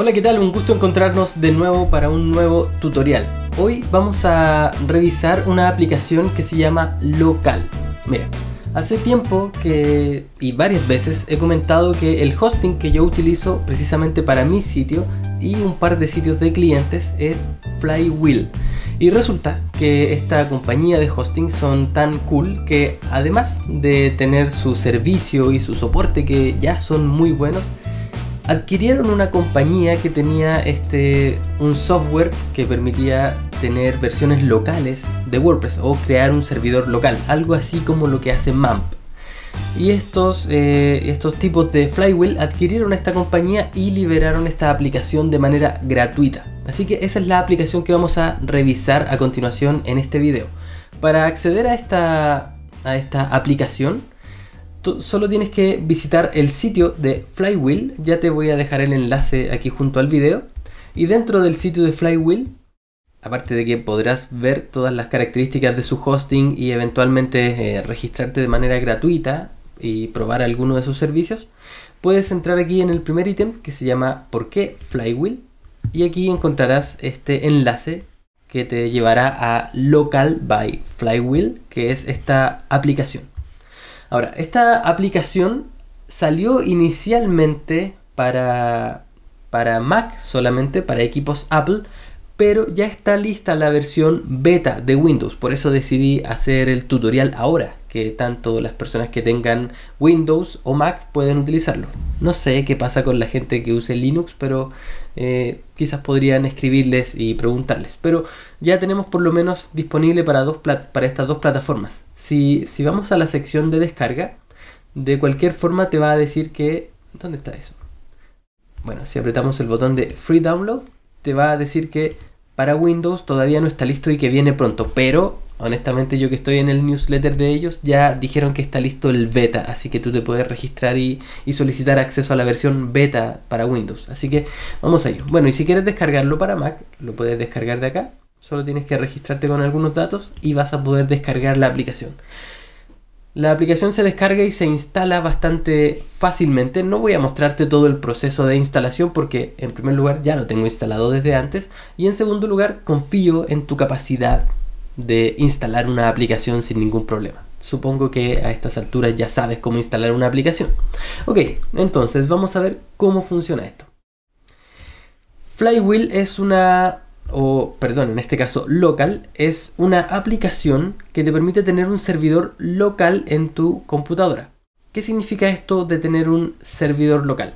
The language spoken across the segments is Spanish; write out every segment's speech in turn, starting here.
Hola, ¿qué tal? Un gusto encontrarnos de nuevo para un nuevo tutorial. Hoy vamos a revisar una aplicación que se llama Local. Mira, hace tiempo que, y varias veces, he comentado que el hosting que yo utilizo precisamente para mi sitio y un par de sitios de clientes es Flywheel. Y resulta que esta compañía de hosting son tan cool que además de tener su servicio y su soporte que ya son muy buenos, adquirieron una compañía que tenía este, un software que permitía tener versiones locales de WordPress o crear un servidor local, algo así como lo que hace MAMP. Y estos, eh, estos tipos de Flywheel adquirieron esta compañía y liberaron esta aplicación de manera gratuita. Así que esa es la aplicación que vamos a revisar a continuación en este video. Para acceder a esta, a esta aplicación, Tú solo tienes que visitar el sitio de Flywheel, ya te voy a dejar el enlace aquí junto al video. Y dentro del sitio de Flywheel, aparte de que podrás ver todas las características de su hosting y eventualmente eh, registrarte de manera gratuita y probar alguno de sus servicios, puedes entrar aquí en el primer ítem que se llama ¿Por qué Flywheel? Y aquí encontrarás este enlace que te llevará a Local by Flywheel, que es esta aplicación. Ahora, esta aplicación salió inicialmente para, para Mac solamente, para equipos Apple, pero ya está lista la versión beta de Windows. Por eso decidí hacer el tutorial ahora, que tanto las personas que tengan Windows o Mac pueden utilizarlo. No sé qué pasa con la gente que use Linux, pero eh, quizás podrían escribirles y preguntarles. Pero ya tenemos por lo menos disponible para, dos para estas dos plataformas. Si, si vamos a la sección de descarga, de cualquier forma te va a decir que... ¿Dónde está eso? Bueno, si apretamos el botón de Free Download, te va a decir que para Windows todavía no está listo y que viene pronto, pero honestamente yo que estoy en el newsletter de ellos, ya dijeron que está listo el beta, así que tú te puedes registrar y, solicitar acceso a la versión beta para Windows. Así que vamos a ello. Bueno, y si quieres descargarlo para Mac, lo puedes descargar de acá. Solo tienes que registrarte con algunos datos y vas a poder descargar la aplicación. La aplicación se descarga y se instala bastante fácilmente. No voy a mostrarte todo el proceso de instalación porque en primer lugar ya lo tengo instalado desde antes y en segundo lugar confío en tu capacidad de instalar una aplicación sin ningún problema. Supongo que a estas alturas ya sabes cómo instalar una aplicación. Ok, entonces vamos a ver cómo funciona esto. Flywheel es una, o perdón, en este caso local, es una aplicación que te permite tener un servidor local en tu computadora. ¿Qué significa esto de tener un servidor local?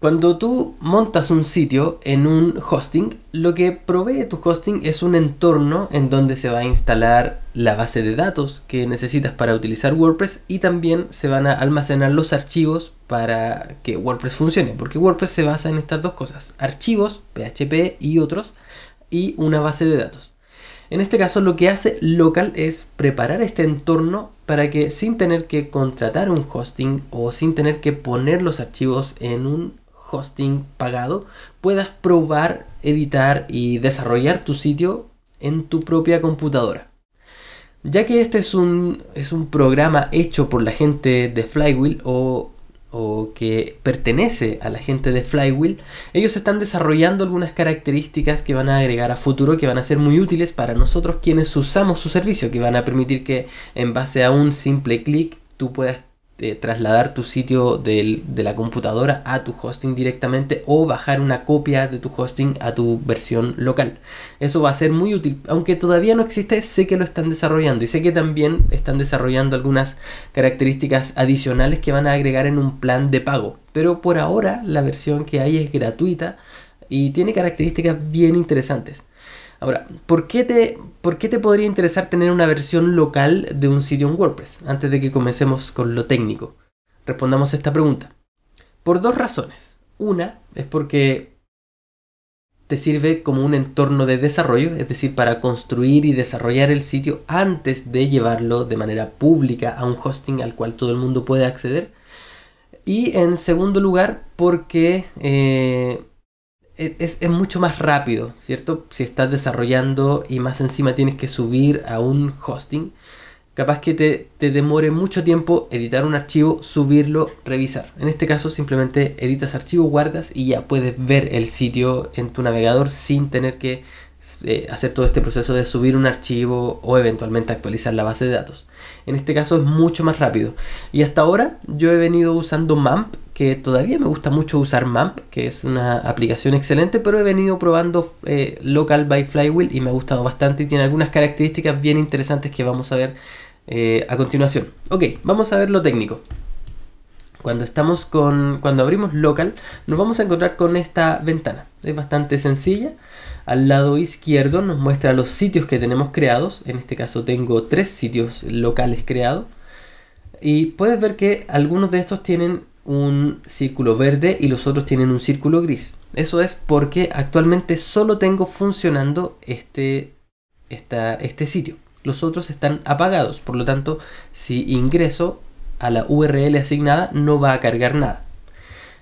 Cuando tú montas un sitio en un hosting, lo que provee tu hosting es un entorno en donde se va a instalar la base de datos que necesitas para utilizar WordPress y también se van a almacenar los archivos para que WordPress funcione, porque WordPress se basa en estas dos cosas, archivos, PHP y otros, y una base de datos. En este caso lo que hace local es preparar este entorno para que sin tener que contratar un hosting o sin tener que poner los archivos en un hosting pagado, puedas probar, editar y desarrollar tu sitio en tu propia computadora. Ya que este es un, es un programa hecho por la gente de Flywheel o, o que pertenece a la gente de Flywheel, ellos están desarrollando algunas características que van a agregar a futuro que van a ser muy útiles para nosotros quienes usamos su servicio, que van a permitir que en base a un simple clic tú puedas este, trasladar tu sitio de la computadora a tu hosting directamente o bajar una copia de tu hosting a tu versión local. Eso va a ser muy útil, aunque todavía no existe, sé que lo están desarrollando y sé que también están desarrollando algunas características adicionales que van a agregar en un plan de pago. Pero por ahora la versión que hay es gratuita y tiene características bien interesantes. Ahora, ¿por qué, te, ¿por qué te podría interesar tener una versión local de un sitio en WordPress? Antes de que comencemos con lo técnico. Respondamos esta pregunta. Por dos razones. Una es porque te sirve como un entorno de desarrollo, es decir, para construir y desarrollar el sitio antes de llevarlo de manera pública a un hosting al cual todo el mundo puede acceder. Y en segundo lugar, porque eh, es, mucho más rápido, ¿cierto? Si estás desarrollando y más encima tienes que subir a un hosting, capaz que te, demore mucho tiempo editar un archivo, subirlo, revisar. En este caso simplemente editas archivo, guardas y ya puedes ver el sitio en tu navegador sin tener que eh, hacer todo este proceso de subir un archivo o eventualmente actualizar la base de datos. En este caso es mucho más rápido. Y hasta ahora yo he venido usando MAMP que todavía me gusta mucho usar MAMP, que es una aplicación excelente, pero he venido probando eh, Local by Flywheel y me ha gustado bastante y tiene algunas características bien interesantes que vamos a ver eh, a continuación. Ok, vamos a ver lo técnico. Cuando estamos con, cuando abrimos local, nos vamos a encontrar con esta ventana. Es bastante sencilla. Al lado izquierdo nos muestra los sitios que tenemos creados. En este caso tengo tres sitios locales creados. Y puedes ver que algunos de estos tienen un círculo verde y los otros tienen un círculo gris. Eso es porque actualmente solo tengo funcionando este, este sitio. Los otros están apagados, por lo tanto, si ingreso a la URL asignada no va a cargar nada.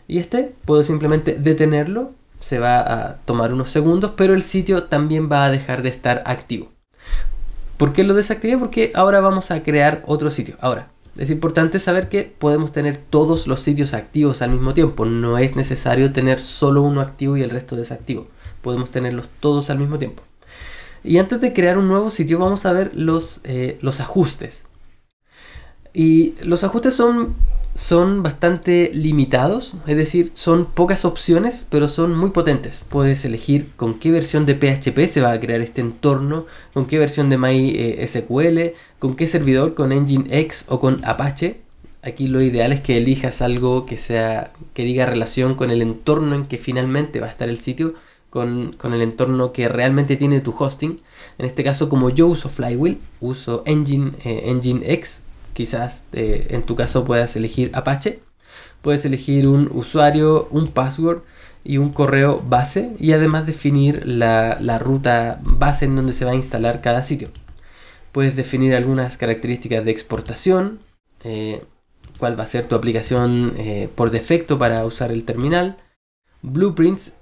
Y este puedo simplemente detenerlo, se va a tomar unos segundos, pero el sitio también va a dejar de estar activo. ¿Por qué lo desactivé? Porque ahora vamos a crear otro sitio. Ahora, es importante saber que podemos tener todos los sitios activos al mismo tiempo. No es necesario tener solo uno activo y el resto desactivo. Podemos tenerlos todos al mismo tiempo. Y antes de crear un nuevo sitio vamos a ver los, eh, los ajustes. Y los ajustes son son bastante limitados, es decir, son pocas opciones, pero son muy potentes. Puedes elegir con qué versión de PHP se va a crear este entorno, con qué versión de MySQL, con qué servidor, con engine x o con Apache. Aquí lo ideal es que elijas algo que sea que diga relación con el entorno en que finalmente va a estar el sitio, con, el entorno que realmente tiene tu hosting. En este caso, como yo uso Flywheel, uso Engine, eh, x quizás eh, en tu caso puedas elegir Apache, puedes elegir un usuario, un password y un correo base y además definir la, ruta base en donde se va a instalar cada sitio. Puedes definir algunas características de exportación, eh, cuál va a ser tu aplicación eh, por defecto para usar el terminal. Blueprints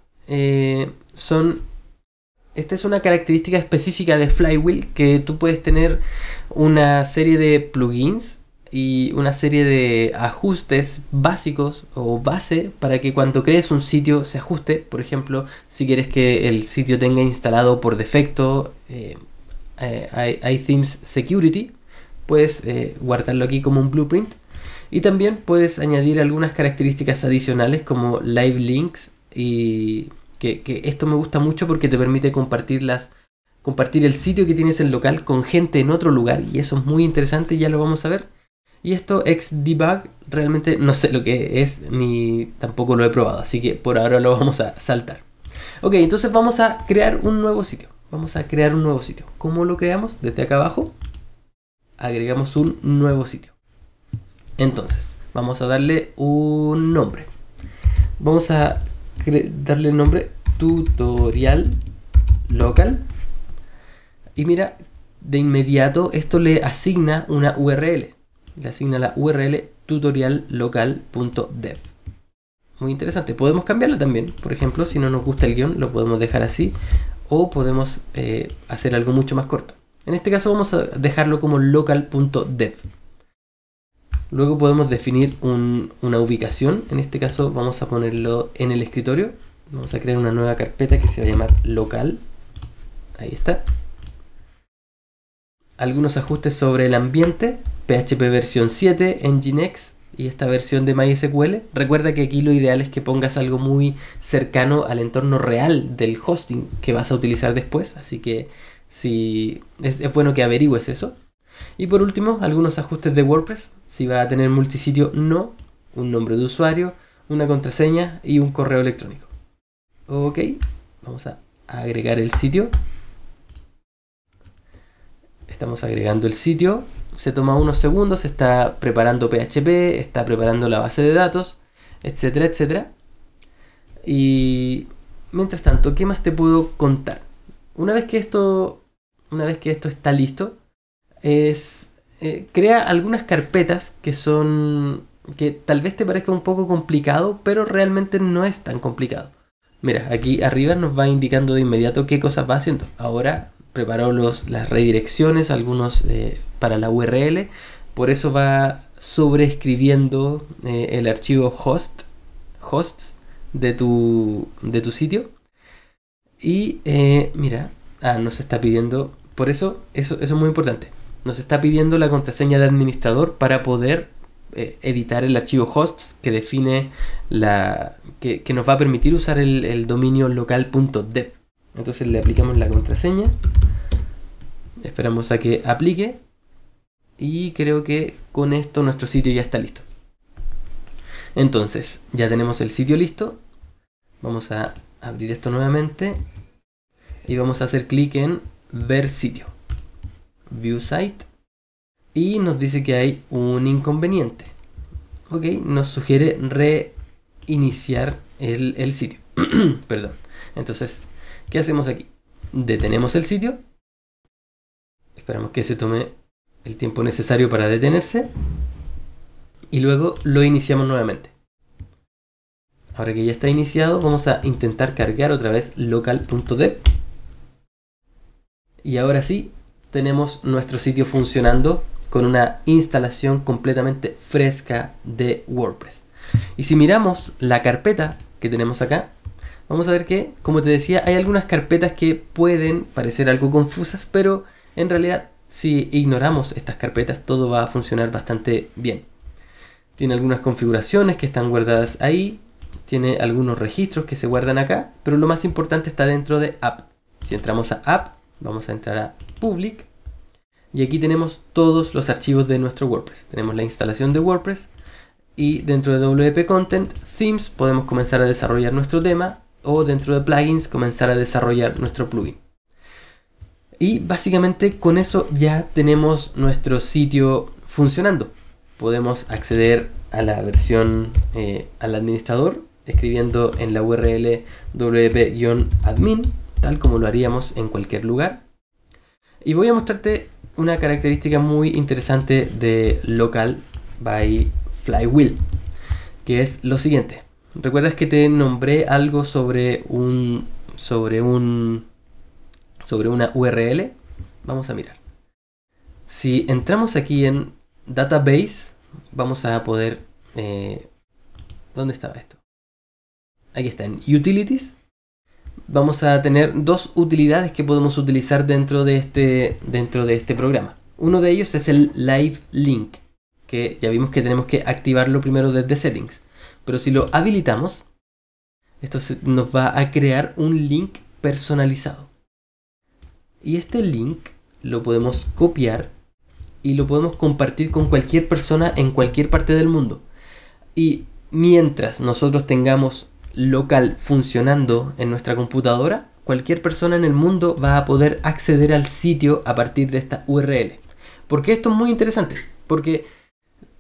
son esta es una característica específica de Flywheel que tú puedes tener una serie de plugins y una serie de ajustes básicos o base para que cuando crees un sitio se ajuste. Por ejemplo, si quieres que el sitio tenga instalado por defecto eh, eh iThemes Security, puedes eh, guardarlo aquí como un blueprint. Y también puedes añadir algunas características adicionales como live links y que, que esto me gusta mucho porque te permite compartir las compartir el sitio que tienes en local con gente en otro lugar y eso es muy interesante, ya lo vamos a ver. Y esto, debug realmente no sé lo que es ni tampoco lo he probado, así que por ahora lo vamos a saltar. Ok, entonces vamos a crear un nuevo sitio. Vamos a crear un nuevo sitio. ¿Cómo lo creamos? Desde acá abajo agregamos un nuevo sitio. Entonces, vamos a darle un nombre. Vamos a darle el nombre tutorial local y mira, de inmediato esto le asigna una URL. Le asigna la URL tutoriallocal.dev. Muy interesante. Podemos cambiarla también. Por ejemplo, si no nos gusta el guión, lo podemos dejar así. O podemos eh, hacer algo mucho más corto. En este caso vamos a dejarlo como local.dev. Luego podemos definir una ubicación. En este caso vamos a ponerlo en el escritorio. Vamos a crear una nueva carpeta que se va a llamar local. Ahí está algunos ajustes sobre el ambiente, PHP versión 7, Nginx e y esta versión de MySQL. Recuerda que aquí lo ideal es que pongas algo muy cercano al entorno real del hosting que vas a utilizar después, así que si es, es bueno que averigües eso. Y por último, algunos ajustes de WordPress, si va a tener multisitio no, un nombre de usuario, una contraseña y un correo electrónico. Ok, vamos a agregar el sitio. Estamos agregando el sitio. Se toma unos segundos, está preparando PHP, está preparando la base de datos, etcétera, etcétera. Y mientras tanto, ¿qué más te puedo contar? Una vez que esto, una vez que esto está listo, es, eh, crea algunas carpetas que son que tal vez te parezca un poco complicado, pero realmente no es tan complicado. Mira, aquí arriba nos va indicando de inmediato qué cosas va haciendo. Ahora preparó los, las redirecciones, algunos eh, para la URL, por eso va sobreescribiendo eh, el archivo host, hosts de tu, de tu sitio. Y eh, mira, ah, nos está pidiendo, por eso, eso, eso es muy importante, nos está pidiendo la contraseña de administrador para poder editar el archivo hosts que define la que, nos va a permitir usar el, el dominio local.dev entonces le aplicamos la contraseña Esperamos a que aplique. Y creo que con esto nuestro sitio ya está listo. Entonces, ya tenemos el sitio listo. Vamos a abrir esto nuevamente. Y vamos a hacer clic en ver sitio. View site. Y nos dice que hay un inconveniente. Ok, nos sugiere reiniciar el, el sitio. Perdón. Entonces, ¿qué hacemos aquí? Detenemos el sitio Esperamos que se tome el tiempo necesario para detenerse. Y luego lo iniciamos nuevamente. Ahora que ya está iniciado, vamos a intentar cargar otra vez local.dev. Y ahora sí, tenemos nuestro sitio funcionando con una instalación completamente fresca de WordPress. Y si miramos la carpeta que tenemos acá, vamos a ver que, como te decía, hay algunas carpetas que pueden parecer algo confusas, pero en realidad si ignoramos estas carpetas todo va a funcionar bastante bien. Tiene algunas configuraciones que están guardadas ahí, tiene algunos registros que se guardan acá, pero lo más importante está dentro de app. Si entramos a app, vamos a entrar a public y aquí tenemos todos los archivos de nuestro WordPress. Tenemos la instalación de WordPress y dentro de WP Content, themes, podemos comenzar a desarrollar nuestro tema o dentro de plugins comenzar a desarrollar nuestro plugin. Y básicamente con eso ya tenemos nuestro sitio funcionando. Podemos acceder a la versión eh, al administrador escribiendo en la URL wp-admin, tal como lo haríamos en cualquier lugar. Y voy a mostrarte una característica muy interesante de local by flywheel, que es lo siguiente. ¿Recuerdas que te nombré algo sobre un sobre un sobre una URL? Vamos a mirar. Si entramos aquí en Database, vamos a poder... Eh, ¿Dónde estaba esto? Aquí está, en Utilities. Vamos a tener dos utilidades que podemos utilizar dentro de este, dentro de este programa. Uno de ellos es el Live Link, que ya vimos que tenemos que activarlo primero desde Settings. Pero si lo habilitamos, esto nos va a crear un link personalizado. Y este link lo podemos copiar y lo podemos compartir con cualquier persona en cualquier parte del mundo. Y mientras nosotros tengamos local funcionando en nuestra computadora, cualquier persona en el mundo va a poder acceder al sitio a partir de esta URL. Porque esto es muy interesante, porque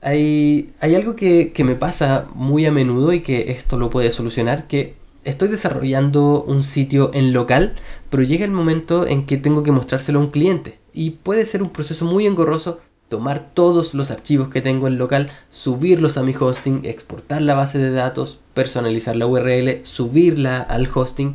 hay, algo que, que me pasa muy a menudo y que esto lo puede solucionar, que estoy desarrollando un sitio en local, pero llega el momento en que tengo que mostrárselo a un cliente y puede ser un proceso muy engorroso tomar todos los archivos que tengo en local, subirlos a mi hosting, exportar la base de datos, personalizar la URL, subirla al hosting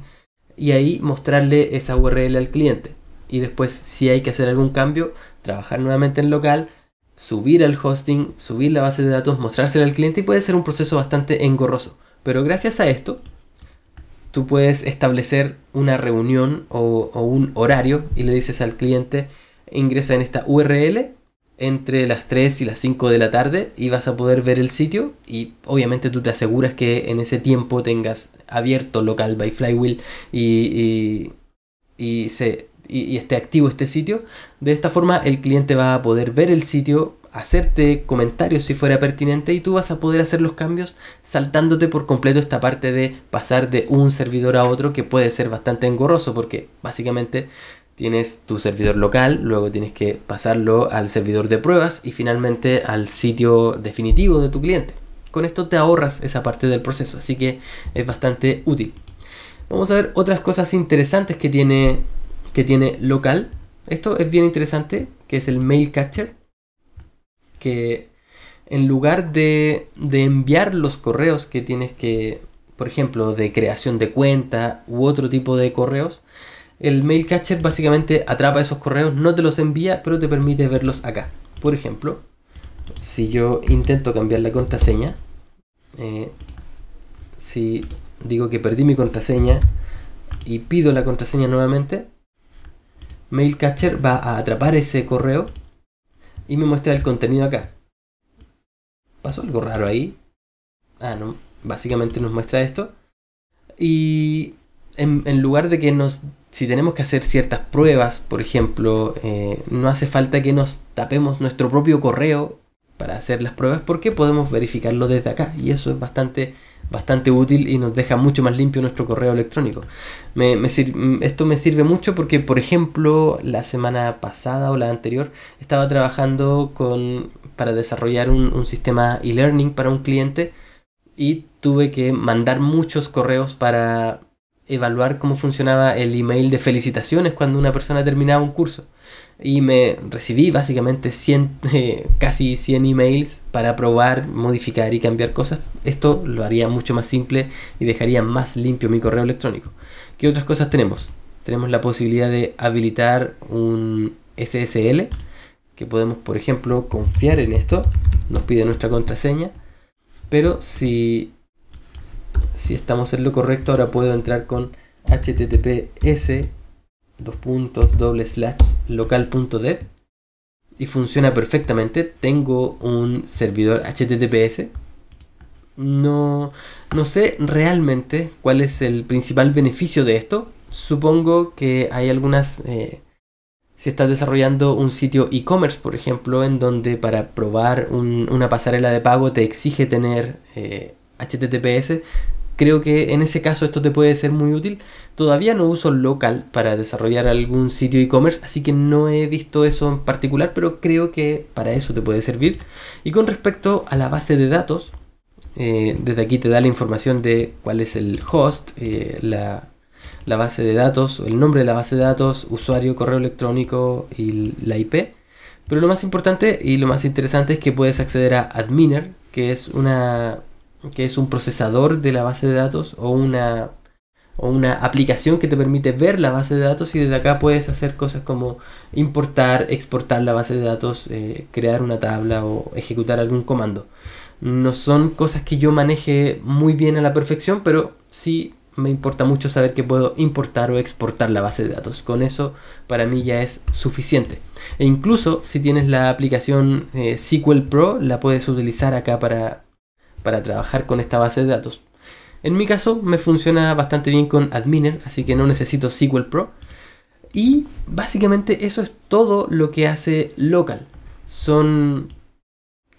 y ahí mostrarle esa URL al cliente. Y después si hay que hacer algún cambio, trabajar nuevamente en local, subir al hosting, subir la base de datos, mostrársela al cliente y puede ser un proceso bastante engorroso. Pero gracias a esto tú puedes establecer una reunión o, un horario y le dices al cliente, ingresa en esta URL entre las 3 y las 5 de la tarde y vas a poder ver el sitio y obviamente tú te aseguras que en ese tiempo tengas abierto local by Flywheel y, y, se, y, y esté activo este sitio. De esta forma el cliente va a poder ver el sitio hacerte comentarios si fuera pertinente y tú vas a poder hacer los cambios saltándote por completo esta parte de pasar de un servidor a otro que puede ser bastante engorroso porque básicamente tienes tu servidor local, luego tienes que pasarlo al servidor de pruebas y finalmente al sitio definitivo de tu cliente. Con esto te ahorras esa parte del proceso, así que es bastante útil. Vamos a ver otras cosas interesantes que tiene, que tiene local. Esto es bien interesante, que es el mail catcher que en lugar de, enviar los correos que tienes que, por ejemplo, de creación de cuenta u otro tipo de correos, el mail catcher básicamente atrapa esos correos, no te los envía, pero te permite verlos acá. Por ejemplo, si yo intento cambiar la contraseña, eh, si digo que perdí mi contraseña y pido la contraseña nuevamente, Mailcatcher va a atrapar ese correo y me muestra el contenido acá. ¿Pasó algo raro ahí? Ah, no. Básicamente nos muestra esto. Y en, lugar de que nos... Si tenemos que hacer ciertas pruebas, por ejemplo, eh, no hace falta que nos tapemos nuestro propio correo para hacer las pruebas porque podemos verificarlo desde acá. Y eso es bastante bastante útil y nos deja mucho más limpio nuestro correo electrónico. esto me sirve mucho porque, por ejemplo, la semana pasada o la anterior estaba trabajando con, para desarrollar un sistema e-learning para un cliente y tuve que mandar muchos correos para evaluar cómo funcionaba el email de felicitaciones cuando una persona terminaba un curso. Y me recibí básicamente 100, casi 100 emails para probar, modificar y cambiar cosas. Esto lo haría mucho más simple y dejaría más limpio mi correo electrónico. ¿Qué otras cosas tenemos? Tenemos la posibilidad de habilitar un SSL, que podemos, por ejemplo, confiar en esto. Nos pide nuestra contraseña. Pero si si estamos en lo correcto, ahora puedo entrar con https dos local.dev y funciona perfectamente. Tengo un servidor https. No, no sé realmente cuál es el principal beneficio de esto. Supongo que hay algunas... Eh, si estás desarrollando un sitio e-commerce, por ejemplo, en donde para probar una pasarela de pago te exige tener eh, HTTPS, creo que en ese caso esto te puede ser muy útil. Todavía no uso local para desarrollar algún sitio e-commerce, así que no he visto eso en particular, pero creo que para eso te puede servir. Y con respecto a la base de datos, eh, desde aquí te da la información de cuál es el host, eh, la, la, base de datos, el nombre de la base de datos, usuario, correo electrónico y la IP. Pero lo más importante y lo más interesante es que puedes acceder a Adminer, que es una que es un procesador de la base de datos o una, o una aplicación que te permite ver la base de datos y desde acá puedes hacer cosas como importar, exportar la base de datos, eh, crear una tabla o ejecutar algún comando. No son cosas que yo maneje muy bien a la perfección, pero sí me importa mucho saber que puedo importar o exportar la base de datos. Con eso para mí ya es suficiente. E incluso si tienes la aplicación eh, SQL Pro, la puedes utilizar acá para para trabajar con esta base de datos. En mi caso me funciona bastante bien con Adminer, así que no necesito SQL Pro. Y básicamente eso es todo lo que hace Local. Son,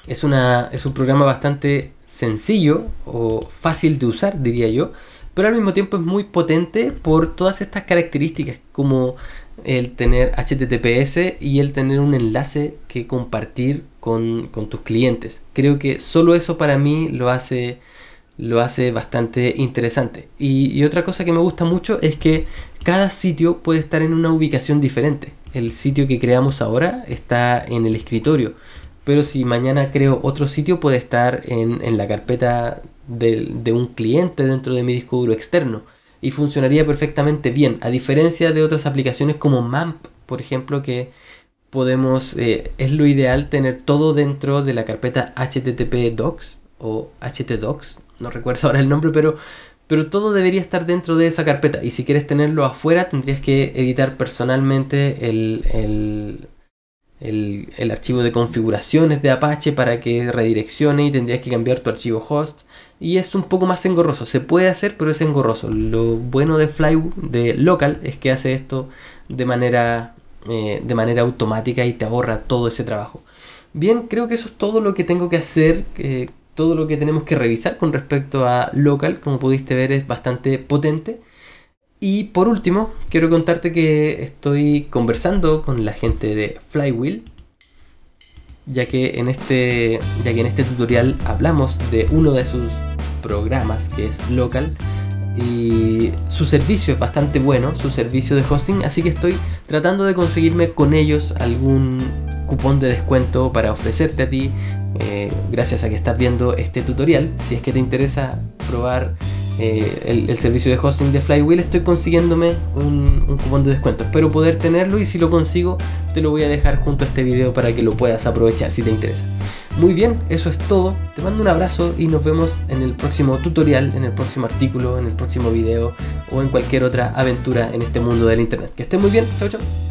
es, una, es un programa bastante sencillo o fácil de usar, diría yo, pero al mismo tiempo es muy potente por todas estas características como el tener HTTPS y el tener un enlace que compartir con, tus clientes. Creo que solo eso para mí lo hace, lo hace bastante interesante. Y, otra cosa que me gusta mucho es que cada sitio puede estar en una ubicación diferente. El sitio que creamos ahora está en el escritorio, pero si mañana creo otro sitio puede estar en, la carpeta de, de, un cliente dentro de mi disco duro externo y funcionaría perfectamente bien, a diferencia de otras aplicaciones como MAMP, por ejemplo, que podemos, eh, es lo ideal tener todo dentro de la carpeta http docs o htdocs, no recuerdo ahora el nombre, pero, pero todo debería estar dentro de esa carpeta. Y si quieres tenerlo afuera, tendrías que editar personalmente el, archivo de configuraciones de Apache para que redireccione y tendrías que cambiar tu archivo host. Y es un poco más engorroso. Se puede hacer, pero es engorroso. Lo bueno de Fly de Local es que hace esto de manera eh, de manera automática y te ahorra todo ese trabajo. Bien, creo que eso es todo lo que tengo que hacer, todo lo que tenemos que revisar con respecto a local, como pudiste ver es bastante potente. Y por último, quiero contarte que estoy conversando con la gente de Flywheel, ya que este, ya que en este tutorial hablamos de uno de sus programas que es local y su servicio es bastante bueno, su servicio de hosting, así que estoy tratando de conseguirme con ellos algún cupón de descuento para ofrecerte a ti, eh, gracias a que estás viendo este tutorial. Si es que te interesa probar eh, el, servicio de hosting de Flywheel, estoy consiguiéndome un, un cupón de descuento. Espero poder tenerlo y si lo consigo, te lo voy a dejar junto a este video para que lo puedas aprovechar si te interesa. Muy bien, eso es todo. Te mando un abrazo y nos vemos en el próximo tutorial, en el próximo artículo, en el próximo video o en cualquier otra aventura en este mundo del internet. Que estén muy bien. Chao, chao.